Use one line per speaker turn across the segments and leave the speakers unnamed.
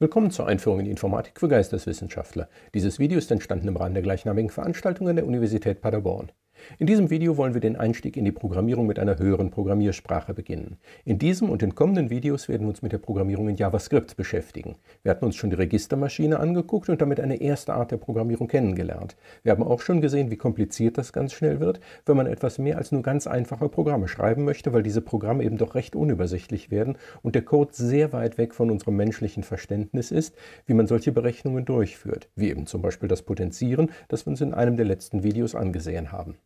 Willkommen zur Einführung in die Informatik für Geisteswissenschaftler. Dieses Video ist entstanden im Rahmen der gleichnamigen Veranstaltung an der Universität Paderborn. In diesem Video wollen wir den Einstieg in die Programmierung mit einer höheren Programmiersprache beginnen. In diesem und den kommenden Videos werden wir uns mit der Programmierung in JavaScript beschäftigen. Wir hatten uns schon die Registermaschine angeguckt und damit eine erste Art der Programmierung kennengelernt. Wir haben auch schon gesehen, wie kompliziert das ganz schnell wird, wenn man etwas mehr als nur ganz einfache Programme schreiben möchte, weil diese Programme eben doch recht unübersichtlich werden und der Code sehr weit weg von unserem menschlichen Verständnis ist, wie man solche Berechnungen durchführt, wie eben zum Beispiel das Potenzieren, das wir uns in einem der letzten Videos angesehen haben.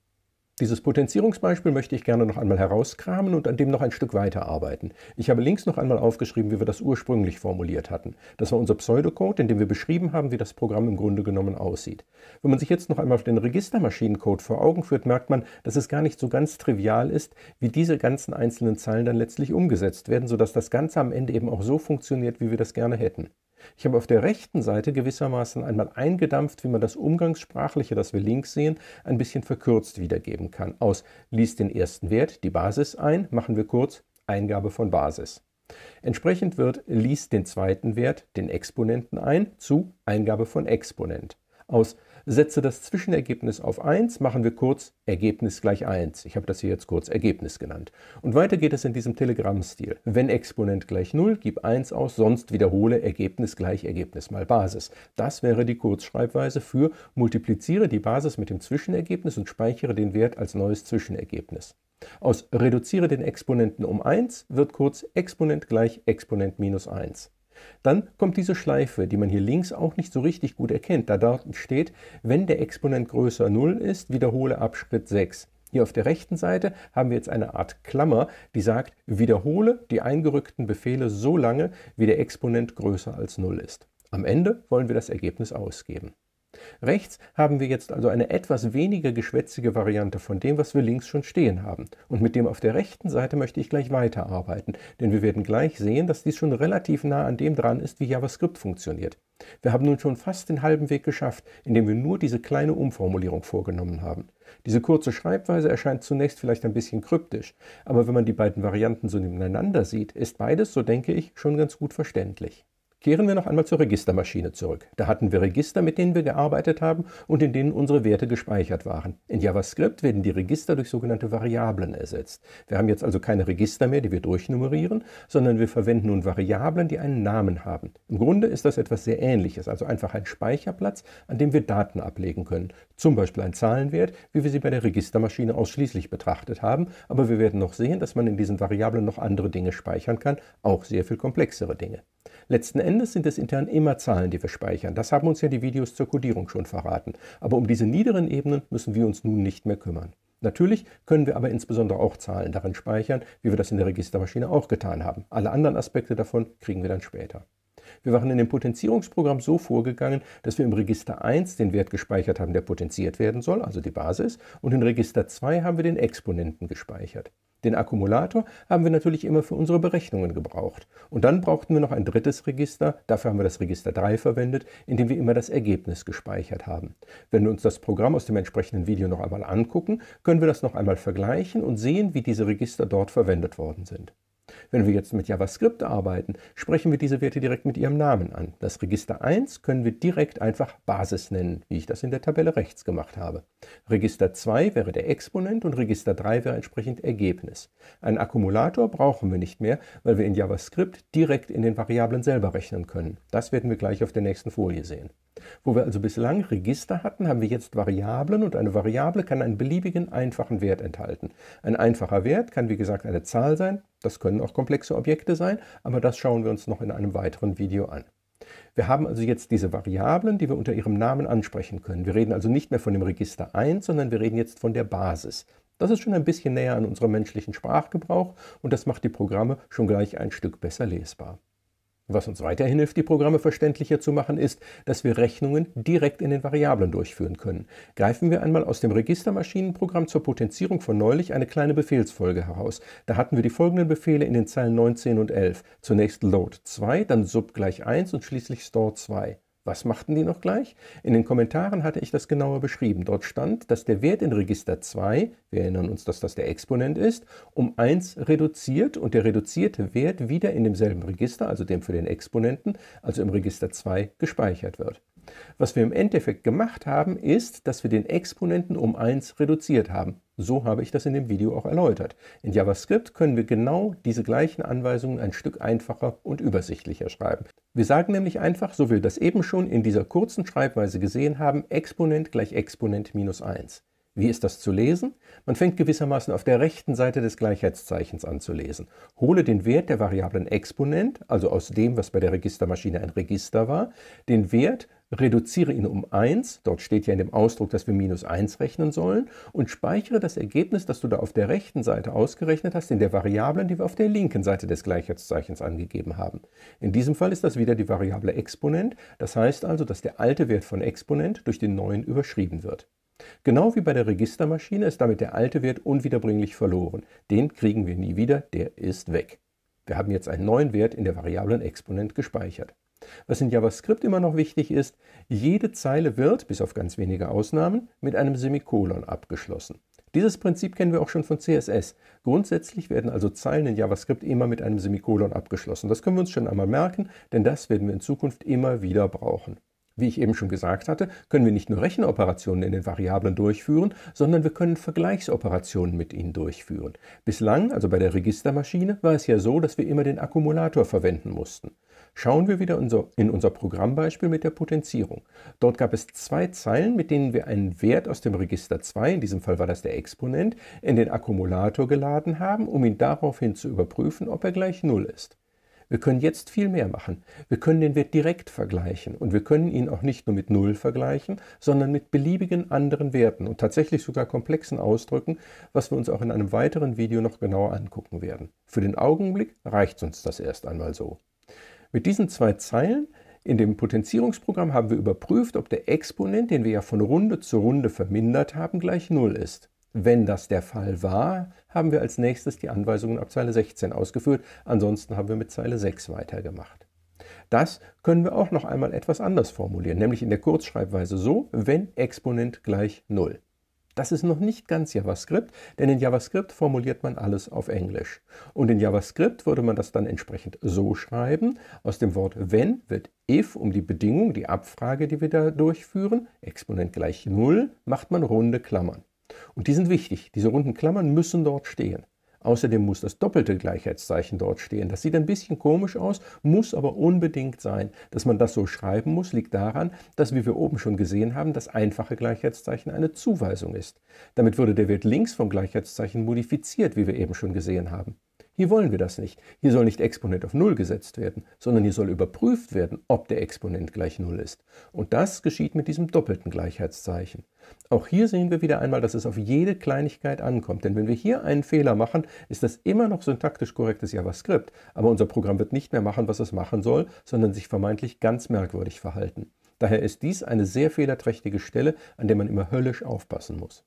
Dieses Potenzierungsbeispiel möchte ich gerne noch einmal herauskramen und an dem noch ein Stück weiter arbeiten. Ich habe links noch einmal aufgeschrieben, wie wir das ursprünglich formuliert hatten. Das war unser Pseudocode, in dem wir beschrieben haben, wie das Programm im Grunde genommen aussieht. Wenn man sich jetzt noch einmal auf den Registermaschinencode vor Augen führt, merkt man, dass es gar nicht so ganz trivial ist, wie diese ganzen einzelnen Zeilen dann letztlich umgesetzt werden, sodass das Ganze am Ende eben auch so funktioniert, wie wir das gerne hätten. Ich habe auf der rechten Seite gewissermaßen einmal eingedampft, wie man das Umgangssprachliche, das wir links sehen, ein bisschen verkürzt wiedergeben kann. Aus liest den ersten Wert, die Basis ein, machen wir kurz Eingabe von Basis. Entsprechend wird liest den zweiten Wert, den Exponenten ein, zu Eingabe von Exponent aus setze das Zwischenergebnis auf 1, machen wir kurz Ergebnis gleich 1. Ich habe das hier jetzt kurz Ergebnis genannt. Und weiter geht es in diesem Telegrammstil. Wenn Exponent gleich 0, gib 1 aus, sonst wiederhole Ergebnis gleich Ergebnis mal Basis. Das wäre die Kurzschreibweise für multipliziere die Basis mit dem Zwischenergebnis und speichere den Wert als neues Zwischenergebnis. Aus reduziere den Exponenten um 1 wird kurz Exponent gleich Exponent minus 1. Dann kommt diese Schleife, die man hier links auch nicht so richtig gut erkennt, da dort steht, wenn der Exponent größer 0 ist, wiederhole ab 6. Hier auf der rechten Seite haben wir jetzt eine Art Klammer, die sagt, wiederhole die eingerückten Befehle so lange, wie der Exponent größer als 0 ist. Am Ende wollen wir das Ergebnis ausgeben. Rechts haben wir jetzt also eine etwas weniger geschwätzige Variante von dem, was wir links schon stehen haben. Und mit dem auf der rechten Seite möchte ich gleich weiterarbeiten, denn wir werden gleich sehen, dass dies schon relativ nah an dem dran ist, wie JavaScript funktioniert. Wir haben nun schon fast den halben Weg geschafft, indem wir nur diese kleine Umformulierung vorgenommen haben. Diese kurze Schreibweise erscheint zunächst vielleicht ein bisschen kryptisch, aber wenn man die beiden Varianten so nebeneinander sieht, ist beides, so denke ich, schon ganz gut verständlich. Kehren wir noch einmal zur Registermaschine zurück. Da hatten wir Register, mit denen wir gearbeitet haben und in denen unsere Werte gespeichert waren. In JavaScript werden die Register durch sogenannte Variablen ersetzt. Wir haben jetzt also keine Register mehr, die wir durchnummerieren, sondern wir verwenden nun Variablen, die einen Namen haben. Im Grunde ist das etwas sehr Ähnliches, also einfach ein Speicherplatz, an dem wir Daten ablegen können. Zum Beispiel ein Zahlenwert, wie wir sie bei der Registermaschine ausschließlich betrachtet haben. Aber wir werden noch sehen, dass man in diesen Variablen noch andere Dinge speichern kann, auch sehr viel komplexere Dinge. Letzten Ende sind es intern immer Zahlen, die wir speichern. Das haben uns ja die Videos zur Codierung schon verraten. Aber um diese niederen Ebenen müssen wir uns nun nicht mehr kümmern. Natürlich können wir aber insbesondere auch Zahlen darin speichern, wie wir das in der Registermaschine auch getan haben. Alle anderen Aspekte davon kriegen wir dann später. Wir waren in dem Potenzierungsprogramm so vorgegangen, dass wir im Register 1 den Wert gespeichert haben, der potenziert werden soll, also die Basis, und in Register 2 haben wir den Exponenten gespeichert. Den Akkumulator haben wir natürlich immer für unsere Berechnungen gebraucht. Und dann brauchten wir noch ein drittes Register, dafür haben wir das Register 3 verwendet, in dem wir immer das Ergebnis gespeichert haben. Wenn wir uns das Programm aus dem entsprechenden Video noch einmal angucken, können wir das noch einmal vergleichen und sehen, wie diese Register dort verwendet worden sind. Wenn wir jetzt mit JavaScript arbeiten, sprechen wir diese Werte direkt mit ihrem Namen an. Das Register 1 können wir direkt einfach Basis nennen, wie ich das in der Tabelle rechts gemacht habe. Register 2 wäre der Exponent und Register 3 wäre entsprechend Ergebnis. Einen Akkumulator brauchen wir nicht mehr, weil wir in JavaScript direkt in den Variablen selber rechnen können. Das werden wir gleich auf der nächsten Folie sehen. Wo wir also bislang Register hatten, haben wir jetzt Variablen und eine Variable kann einen beliebigen einfachen Wert enthalten. Ein einfacher Wert kann wie gesagt eine Zahl sein, das können auch komplexe Objekte sein, aber das schauen wir uns noch in einem weiteren Video an. Wir haben also jetzt diese Variablen, die wir unter ihrem Namen ansprechen können. Wir reden also nicht mehr von dem Register 1, sondern wir reden jetzt von der Basis. Das ist schon ein bisschen näher an unserem menschlichen Sprachgebrauch und das macht die Programme schon gleich ein Stück besser lesbar. Was uns weiterhin hilft, die Programme verständlicher zu machen, ist, dass wir Rechnungen direkt in den Variablen durchführen können. Greifen wir einmal aus dem Registermaschinenprogramm zur Potenzierung von neulich eine kleine Befehlsfolge heraus. Da hatten wir die folgenden Befehle in den Zeilen 19 und 11. Zunächst load 2, dann sub gleich 1 und schließlich store 2. Was machten die noch gleich? In den Kommentaren hatte ich das genauer beschrieben. Dort stand, dass der Wert in Register 2, wir erinnern uns, dass das der Exponent ist, um 1 reduziert und der reduzierte Wert wieder in demselben Register, also dem für den Exponenten, also im Register 2 gespeichert wird. Was wir im Endeffekt gemacht haben, ist, dass wir den Exponenten um 1 reduziert haben. So habe ich das in dem Video auch erläutert. In JavaScript können wir genau diese gleichen Anweisungen ein Stück einfacher und übersichtlicher schreiben. Wir sagen nämlich einfach, so wie wir das eben schon in dieser kurzen Schreibweise gesehen haben, Exponent gleich Exponent minus 1. Wie ist das zu lesen? Man fängt gewissermaßen auf der rechten Seite des Gleichheitszeichens an zu lesen. Hole den Wert der Variablen Exponent, also aus dem, was bei der Registermaschine ein Register war, den Wert reduziere ihn um 1, dort steht ja in dem Ausdruck, dass wir minus 1 rechnen sollen, und speichere das Ergebnis, das du da auf der rechten Seite ausgerechnet hast, in der Variablen, die wir auf der linken Seite des Gleichheitszeichens angegeben haben. In diesem Fall ist das wieder die Variable Exponent, das heißt also, dass der alte Wert von Exponent durch den neuen überschrieben wird. Genau wie bei der Registermaschine ist damit der alte Wert unwiederbringlich verloren. Den kriegen wir nie wieder, der ist weg. Wir haben jetzt einen neuen Wert in der Variablen Exponent gespeichert was in JavaScript immer noch wichtig ist, jede Zeile wird, bis auf ganz wenige Ausnahmen, mit einem Semikolon abgeschlossen. Dieses Prinzip kennen wir auch schon von CSS. Grundsätzlich werden also Zeilen in JavaScript immer mit einem Semikolon abgeschlossen. Das können wir uns schon einmal merken, denn das werden wir in Zukunft immer wieder brauchen. Wie ich eben schon gesagt hatte, können wir nicht nur Rechenoperationen in den Variablen durchführen, sondern wir können Vergleichsoperationen mit ihnen durchführen. Bislang, also bei der Registermaschine, war es ja so, dass wir immer den Akkumulator verwenden mussten. Schauen wir wieder in unser Programmbeispiel mit der Potenzierung. Dort gab es zwei Zeilen, mit denen wir einen Wert aus dem Register 2, in diesem Fall war das der Exponent, in den Akkumulator geladen haben, um ihn daraufhin zu überprüfen, ob er gleich 0 ist. Wir können jetzt viel mehr machen. Wir können den Wert direkt vergleichen und wir können ihn auch nicht nur mit 0 vergleichen, sondern mit beliebigen anderen Werten und tatsächlich sogar komplexen Ausdrücken, was wir uns auch in einem weiteren Video noch genauer angucken werden. Für den Augenblick reicht uns das erst einmal so. Mit diesen zwei Zeilen in dem Potenzierungsprogramm haben wir überprüft, ob der Exponent, den wir ja von Runde zu Runde vermindert haben, gleich 0 ist. Wenn das der Fall war, haben wir als nächstes die Anweisungen ab Zeile 16 ausgeführt, ansonsten haben wir mit Zeile 6 weitergemacht. Das können wir auch noch einmal etwas anders formulieren, nämlich in der Kurzschreibweise so, wenn Exponent gleich 0. Das ist noch nicht ganz JavaScript, denn in JavaScript formuliert man alles auf Englisch. Und in JavaScript würde man das dann entsprechend so schreiben. Aus dem Wort wenn wird if um die Bedingung, die Abfrage, die wir da durchführen, Exponent gleich 0, macht man runde Klammern. Und die sind wichtig. Diese runden Klammern müssen dort stehen. Außerdem muss das doppelte Gleichheitszeichen dort stehen. Das sieht ein bisschen komisch aus, muss aber unbedingt sein. Dass man das so schreiben muss, liegt daran, dass, wie wir oben schon gesehen haben, das einfache Gleichheitszeichen eine Zuweisung ist. Damit würde der Wert links vom Gleichheitszeichen modifiziert, wie wir eben schon gesehen haben. Hier wollen wir das nicht. Hier soll nicht Exponent auf 0 gesetzt werden, sondern hier soll überprüft werden, ob der Exponent gleich 0 ist. Und das geschieht mit diesem doppelten Gleichheitszeichen. Auch hier sehen wir wieder einmal, dass es auf jede Kleinigkeit ankommt. Denn wenn wir hier einen Fehler machen, ist das immer noch syntaktisch korrektes JavaScript. Aber unser Programm wird nicht mehr machen, was es machen soll, sondern sich vermeintlich ganz merkwürdig verhalten. Daher ist dies eine sehr fehlerträchtige Stelle, an der man immer höllisch aufpassen muss.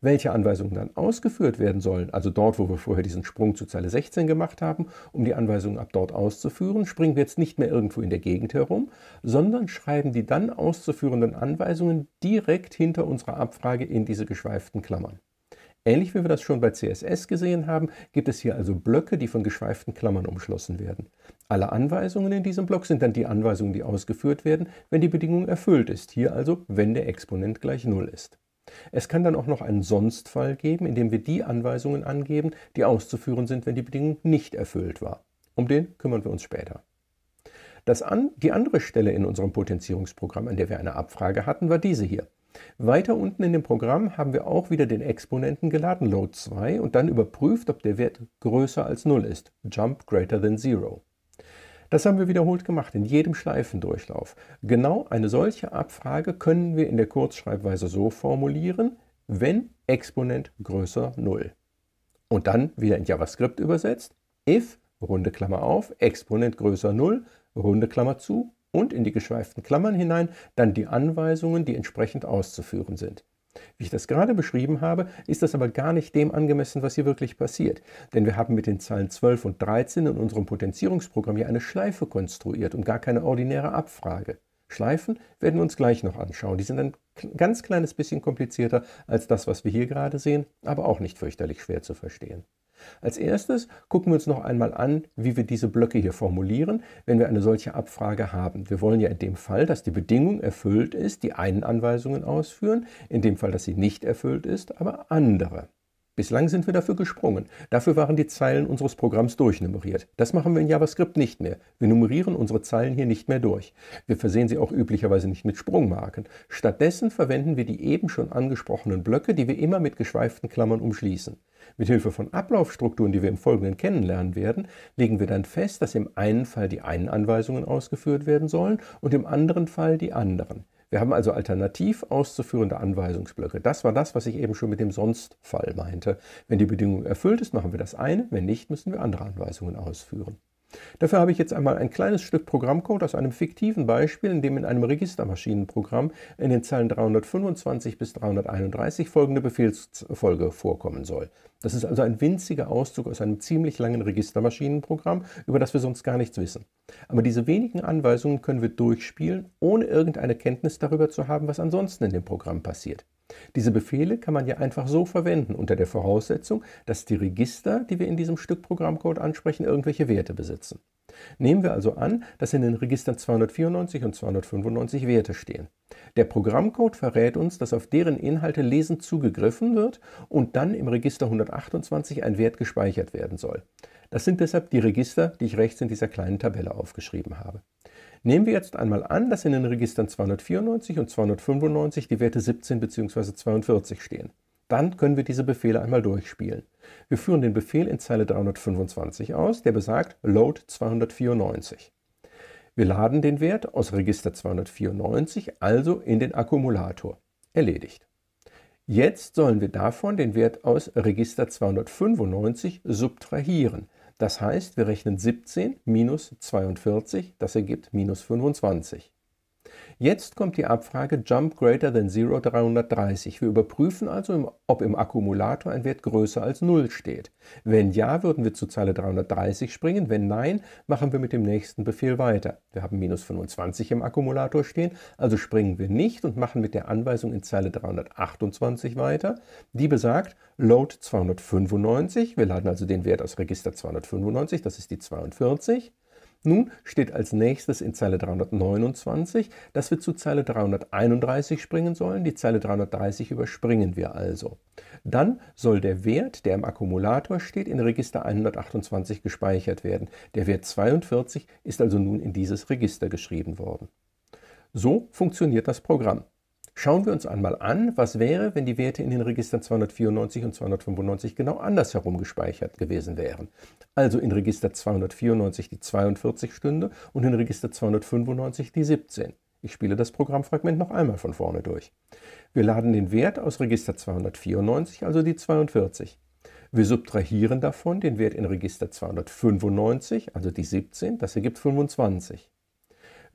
Welche Anweisungen dann ausgeführt werden sollen, also dort, wo wir vorher diesen Sprung zu Zeile 16 gemacht haben, um die Anweisungen ab dort auszuführen, springen wir jetzt nicht mehr irgendwo in der Gegend herum, sondern schreiben die dann auszuführenden Anweisungen direkt hinter unserer Abfrage in diese geschweiften Klammern. Ähnlich wie wir das schon bei CSS gesehen haben, gibt es hier also Blöcke, die von geschweiften Klammern umschlossen werden. Alle Anweisungen in diesem Block sind dann die Anweisungen, die ausgeführt werden, wenn die Bedingung erfüllt ist. Hier also, wenn der Exponent gleich 0 ist. Es kann dann auch noch einen Sonstfall geben, in dem wir die Anweisungen angeben, die auszuführen sind, wenn die Bedingung nicht erfüllt war. Um den kümmern wir uns später. An, die andere Stelle in unserem Potenzierungsprogramm, an der wir eine Abfrage hatten, war diese hier. Weiter unten in dem Programm haben wir auch wieder den Exponenten geladen, Load 2, und dann überprüft, ob der Wert größer als 0 ist, Jump greater than 0. Das haben wir wiederholt gemacht, in jedem Schleifendurchlauf. Genau eine solche Abfrage können wir in der Kurzschreibweise so formulieren, wenn Exponent größer 0. Und dann wieder in JavaScript übersetzt, if, runde Klammer auf, Exponent größer 0, runde Klammer zu und in die geschweiften Klammern hinein dann die Anweisungen, die entsprechend auszuführen sind. Wie ich das gerade beschrieben habe, ist das aber gar nicht dem angemessen, was hier wirklich passiert. Denn wir haben mit den Zahlen 12 und 13 in unserem Potenzierungsprogramm hier eine Schleife konstruiert und gar keine ordinäre Abfrage. Schleifen werden wir uns gleich noch anschauen. Die sind ein ganz kleines bisschen komplizierter als das, was wir hier gerade sehen, aber auch nicht fürchterlich schwer zu verstehen. Als erstes gucken wir uns noch einmal an, wie wir diese Blöcke hier formulieren, wenn wir eine solche Abfrage haben. Wir wollen ja in dem Fall, dass die Bedingung erfüllt ist, die einen Anweisungen ausführen, in dem Fall, dass sie nicht erfüllt ist, aber andere. Bislang sind wir dafür gesprungen. Dafür waren die Zeilen unseres Programms durchnummeriert. Das machen wir in JavaScript nicht mehr. Wir nummerieren unsere Zeilen hier nicht mehr durch. Wir versehen sie auch üblicherweise nicht mit Sprungmarken. Stattdessen verwenden wir die eben schon angesprochenen Blöcke, die wir immer mit geschweiften Klammern umschließen. Mithilfe von Ablaufstrukturen, die wir im Folgenden kennenlernen werden, legen wir dann fest, dass im einen Fall die einen Anweisungen ausgeführt werden sollen und im anderen Fall die anderen. Wir haben also alternativ auszuführende Anweisungsblöcke. Das war das, was ich eben schon mit dem Sonstfall meinte. Wenn die Bedingung erfüllt ist, machen wir das eine, wenn nicht, müssen wir andere Anweisungen ausführen. Dafür habe ich jetzt einmal ein kleines Stück Programmcode aus einem fiktiven Beispiel, in dem in einem Registermaschinenprogramm in den Zeilen 325 bis 331 folgende Befehlsfolge vorkommen soll. Das ist also ein winziger Auszug aus einem ziemlich langen Registermaschinenprogramm, über das wir sonst gar nichts wissen. Aber diese wenigen Anweisungen können wir durchspielen, ohne irgendeine Kenntnis darüber zu haben, was ansonsten in dem Programm passiert. Diese Befehle kann man ja einfach so verwenden, unter der Voraussetzung, dass die Register, die wir in diesem Stück Programmcode ansprechen, irgendwelche Werte besitzen. Nehmen wir also an, dass in den Registern 294 und 295 Werte stehen. Der Programmcode verrät uns, dass auf deren Inhalte lesend zugegriffen wird und dann im Register 128 ein Wert gespeichert werden soll. Das sind deshalb die Register, die ich rechts in dieser kleinen Tabelle aufgeschrieben habe. Nehmen wir jetzt einmal an, dass in den Registern 294 und 295 die Werte 17 bzw. 42 stehen. Dann können wir diese Befehle einmal durchspielen. Wir führen den Befehl in Zeile 325 aus, der besagt load 294. Wir laden den Wert aus Register 294 also in den Akkumulator. Erledigt. Jetzt sollen wir davon den Wert aus Register 295 subtrahieren, das heißt, wir rechnen 17 minus 42, das ergibt minus 25. Jetzt kommt die Abfrage Jump Greater Than Zero 330. Wir überprüfen also, ob im Akkumulator ein Wert größer als 0 steht. Wenn ja, würden wir zu Zeile 330 springen. Wenn nein, machen wir mit dem nächsten Befehl weiter. Wir haben minus 25 im Akkumulator stehen, also springen wir nicht und machen mit der Anweisung in Zeile 328 weiter. Die besagt Load 295. Wir laden also den Wert aus Register 295, das ist die 42. Nun steht als nächstes in Zeile 329, dass wir zu Zeile 331 springen sollen. Die Zeile 330 überspringen wir also. Dann soll der Wert, der im Akkumulator steht, in Register 128 gespeichert werden. Der Wert 42 ist also nun in dieses Register geschrieben worden. So funktioniert das Programm. Schauen wir uns einmal an, was wäre, wenn die Werte in den Registern 294 und 295 genau andersherum gespeichert gewesen wären. Also in Register 294 die 42 Stünde und in Register 295 die 17. Ich spiele das Programmfragment noch einmal von vorne durch. Wir laden den Wert aus Register 294, also die 42. Wir subtrahieren davon den Wert in Register 295, also die 17, das ergibt 25.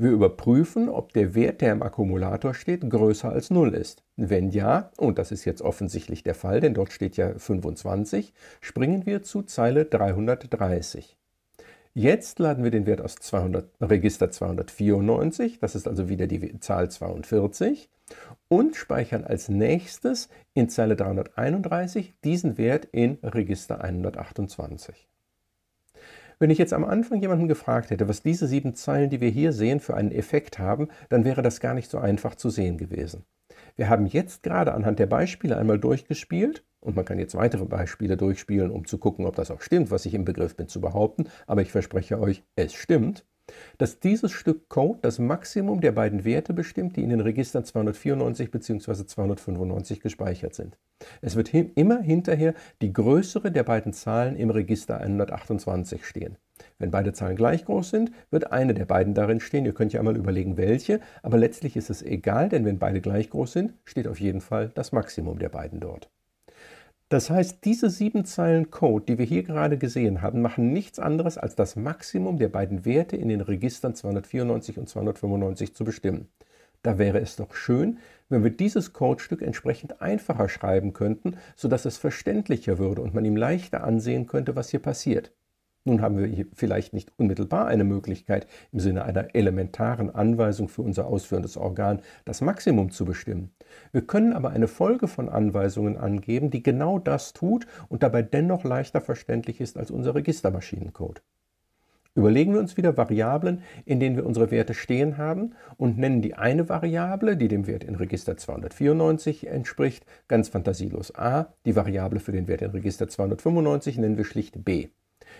Wir überprüfen, ob der Wert, der im Akkumulator steht, größer als 0 ist. Wenn ja, und das ist jetzt offensichtlich der Fall, denn dort steht ja 25, springen wir zu Zeile 330. Jetzt laden wir den Wert aus 200, Register 294, das ist also wieder die Zahl 42, und speichern als nächstes in Zeile 331 diesen Wert in Register 128. Wenn ich jetzt am Anfang jemanden gefragt hätte, was diese sieben Zeilen, die wir hier sehen, für einen Effekt haben, dann wäre das gar nicht so einfach zu sehen gewesen. Wir haben jetzt gerade anhand der Beispiele einmal durchgespielt und man kann jetzt weitere Beispiele durchspielen, um zu gucken, ob das auch stimmt, was ich im Begriff bin zu behaupten, aber ich verspreche euch, es stimmt dass dieses Stück Code das Maximum der beiden Werte bestimmt, die in den Registern 294 bzw. 295 gespeichert sind. Es wird hin immer hinterher die größere der beiden Zahlen im Register 128 stehen. Wenn beide Zahlen gleich groß sind, wird eine der beiden darin stehen. Ihr könnt ja einmal überlegen, welche, aber letztlich ist es egal, denn wenn beide gleich groß sind, steht auf jeden Fall das Maximum der beiden dort. Das heißt, diese sieben Zeilen Code, die wir hier gerade gesehen haben, machen nichts anderes, als das Maximum der beiden Werte in den Registern 294 und 295 zu bestimmen. Da wäre es doch schön, wenn wir dieses Codestück entsprechend einfacher schreiben könnten, sodass es verständlicher würde und man ihm leichter ansehen könnte, was hier passiert. Nun haben wir hier vielleicht nicht unmittelbar eine Möglichkeit, im Sinne einer elementaren Anweisung für unser ausführendes Organ das Maximum zu bestimmen. Wir können aber eine Folge von Anweisungen angeben, die genau das tut und dabei dennoch leichter verständlich ist als unser Registermaschinencode. Überlegen wir uns wieder Variablen, in denen wir unsere Werte stehen haben und nennen die eine Variable, die dem Wert in Register 294 entspricht, ganz fantasielos a, die Variable für den Wert in Register 295 nennen wir schlicht b.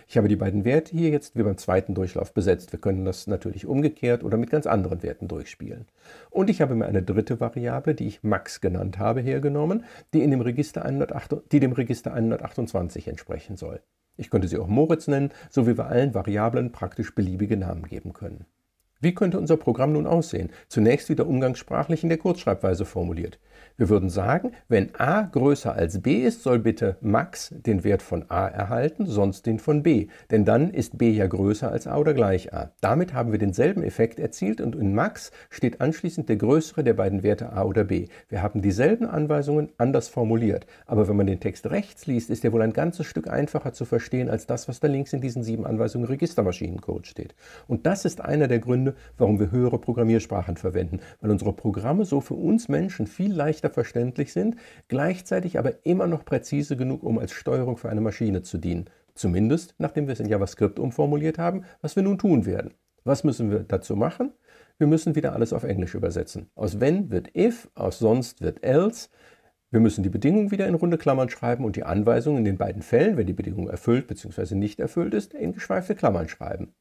Ich habe die beiden Werte hier jetzt wie beim zweiten Durchlauf besetzt. Wir können das natürlich umgekehrt oder mit ganz anderen Werten durchspielen. Und ich habe mir eine dritte Variable, die ich max genannt habe, hergenommen, die, in dem, Register 108, die dem Register 128 entsprechen soll. Ich könnte sie auch Moritz nennen, so wie wir allen Variablen praktisch beliebige Namen geben können. Wie könnte unser Programm nun aussehen? Zunächst wieder umgangssprachlich in der Kurzschreibweise formuliert. Wir würden sagen, wenn a größer als b ist, soll bitte max den Wert von a erhalten, sonst den von b. Denn dann ist b ja größer als a oder gleich a. Damit haben wir denselben Effekt erzielt und in max steht anschließend der größere der beiden Werte a oder b. Wir haben dieselben Anweisungen anders formuliert. Aber wenn man den Text rechts liest, ist er wohl ein ganzes Stück einfacher zu verstehen als das, was da links in diesen sieben Anweisungen Registermaschinencode steht. Und das ist einer der Gründe, Gründe, warum wir höhere Programmiersprachen verwenden, weil unsere Programme so für uns Menschen viel leichter verständlich sind, gleichzeitig aber immer noch präzise genug, um als Steuerung für eine Maschine zu dienen. Zumindest nachdem wir es in JavaScript umformuliert haben, was wir nun tun werden. Was müssen wir dazu machen? Wir müssen wieder alles auf Englisch übersetzen. Aus wenn wird if, aus sonst wird else. Wir müssen die Bedingungen wieder in runde Klammern schreiben und die Anweisungen in den beiden Fällen, wenn die Bedingung erfüllt bzw. nicht erfüllt ist, in geschweifte Klammern schreiben.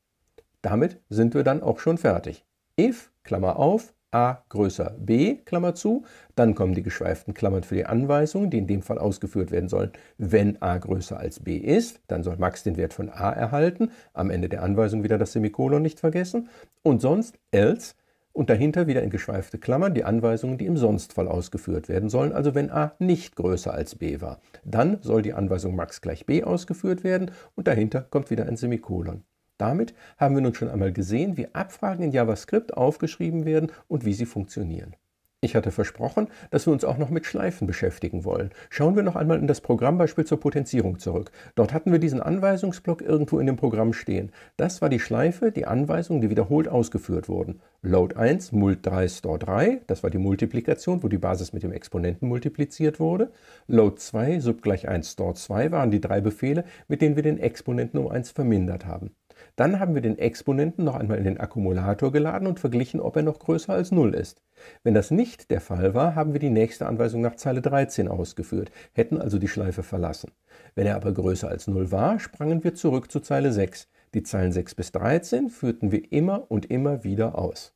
Damit sind wir dann auch schon fertig. If, Klammer auf, a größer b, Klammer zu, dann kommen die geschweiften Klammern für die Anweisungen, die in dem Fall ausgeführt werden sollen. Wenn a größer als b ist, dann soll Max den Wert von a erhalten, am Ende der Anweisung wieder das Semikolon nicht vergessen und sonst else und dahinter wieder in geschweifte Klammern die Anweisungen, die im Sonstfall ausgeführt werden sollen, also wenn a nicht größer als b war. Dann soll die Anweisung Max gleich b ausgeführt werden und dahinter kommt wieder ein Semikolon. Damit haben wir nun schon einmal gesehen, wie Abfragen in JavaScript aufgeschrieben werden und wie sie funktionieren. Ich hatte versprochen, dass wir uns auch noch mit Schleifen beschäftigen wollen. Schauen wir noch einmal in das Programmbeispiel zur Potenzierung zurück. Dort hatten wir diesen Anweisungsblock irgendwo in dem Programm stehen. Das war die Schleife, die Anweisungen, die wiederholt ausgeführt wurden. Load 1, Mult 3, Store 3, das war die Multiplikation, wo die Basis mit dem Exponenten multipliziert wurde. Load 2, Subgleich 1, Store 2 waren die drei Befehle, mit denen wir den Exponenten um 1 vermindert haben. Dann haben wir den Exponenten noch einmal in den Akkumulator geladen und verglichen, ob er noch größer als 0 ist. Wenn das nicht der Fall war, haben wir die nächste Anweisung nach Zeile 13 ausgeführt, hätten also die Schleife verlassen. Wenn er aber größer als 0 war, sprangen wir zurück zu Zeile 6. Die Zeilen 6 bis 13 führten wir immer und immer wieder aus.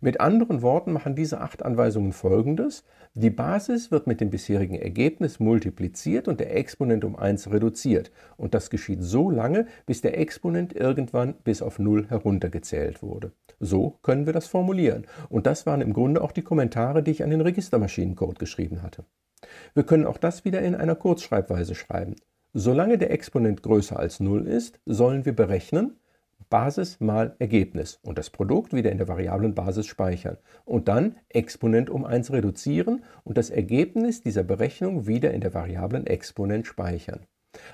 Mit anderen Worten machen diese acht Anweisungen folgendes. Die Basis wird mit dem bisherigen Ergebnis multipliziert und der Exponent um 1 reduziert. Und das geschieht so lange, bis der Exponent irgendwann bis auf 0 heruntergezählt wurde. So können wir das formulieren. Und das waren im Grunde auch die Kommentare, die ich an den Registermaschinencode geschrieben hatte. Wir können auch das wieder in einer Kurzschreibweise schreiben. Solange der Exponent größer als 0 ist, sollen wir berechnen, Basis mal Ergebnis und das Produkt wieder in der variablen Basis speichern und dann Exponent um 1 reduzieren und das Ergebnis dieser Berechnung wieder in der variablen Exponent speichern.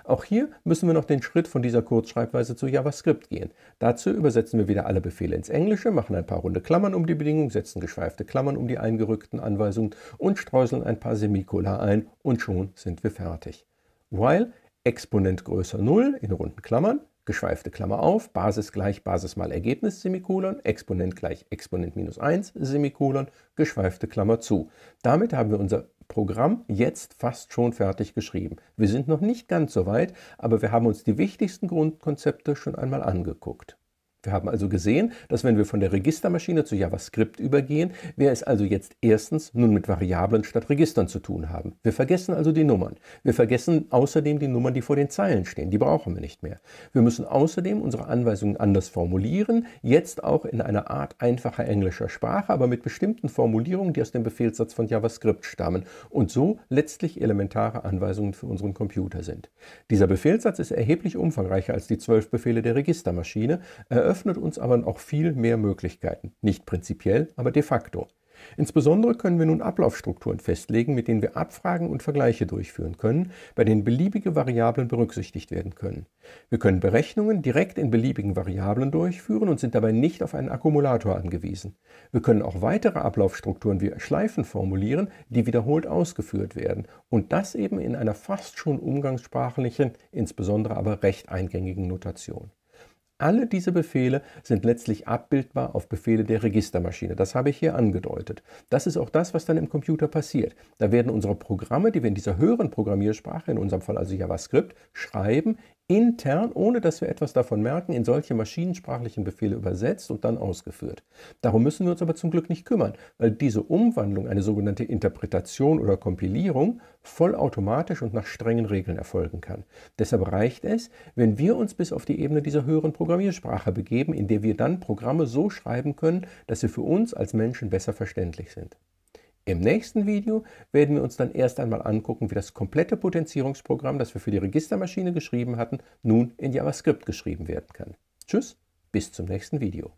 Auch hier müssen wir noch den Schritt von dieser Kurzschreibweise zu JavaScript gehen. Dazu übersetzen wir wieder alle Befehle ins Englische, machen ein paar runde Klammern um die Bedingung, setzen geschweifte Klammern um die eingerückten Anweisungen und streuseln ein paar Semikola ein und schon sind wir fertig. While Exponent größer 0 in runden Klammern, geschweifte Klammer auf, Basis gleich Basis mal Ergebnis, Semikolon, Exponent gleich Exponent minus 1, Semikolon, geschweifte Klammer zu. Damit haben wir unser Programm jetzt fast schon fertig geschrieben. Wir sind noch nicht ganz so weit, aber wir haben uns die wichtigsten Grundkonzepte schon einmal angeguckt. Wir haben also gesehen, dass wenn wir von der Registermaschine zu JavaScript übergehen, wir es also jetzt erstens nun mit Variablen statt Registern zu tun haben. Wir vergessen also die Nummern. Wir vergessen außerdem die Nummern, die vor den Zeilen stehen. Die brauchen wir nicht mehr. Wir müssen außerdem unsere Anweisungen anders formulieren, jetzt auch in einer Art einfacher englischer Sprache, aber mit bestimmten Formulierungen, die aus dem Befehlssatz von JavaScript stammen und so letztlich elementare Anweisungen für unseren Computer sind. Dieser Befehlssatz ist erheblich umfangreicher als die zwölf Befehle der Registermaschine. Er eröffnet uns aber auch viel mehr Möglichkeiten, nicht prinzipiell, aber de facto. Insbesondere können wir nun Ablaufstrukturen festlegen, mit denen wir Abfragen und Vergleiche durchführen können, bei denen beliebige Variablen berücksichtigt werden können. Wir können Berechnungen direkt in beliebigen Variablen durchführen und sind dabei nicht auf einen Akkumulator angewiesen. Wir können auch weitere Ablaufstrukturen wie Schleifen formulieren, die wiederholt ausgeführt werden und das eben in einer fast schon umgangssprachlichen, insbesondere aber recht eingängigen Notation alle diese Befehle sind letztlich abbildbar auf Befehle der Registermaschine. Das habe ich hier angedeutet. Das ist auch das, was dann im Computer passiert. Da werden unsere Programme, die wir in dieser höheren Programmiersprache, in unserem Fall also JavaScript, schreiben, intern, ohne dass wir etwas davon merken, in solche maschinensprachlichen Befehle übersetzt und dann ausgeführt. Darum müssen wir uns aber zum Glück nicht kümmern, weil diese Umwandlung, eine sogenannte Interpretation oder Kompilierung, vollautomatisch und nach strengen Regeln erfolgen kann. Deshalb reicht es, wenn wir uns bis auf die Ebene dieser höheren Programmiersprache begeben, in der wir dann Programme so schreiben können, dass sie für uns als Menschen besser verständlich sind. Im nächsten Video werden wir uns dann erst einmal angucken, wie das komplette Potenzierungsprogramm, das wir für die Registermaschine geschrieben hatten, nun in JavaScript geschrieben werden kann. Tschüss, bis zum nächsten Video.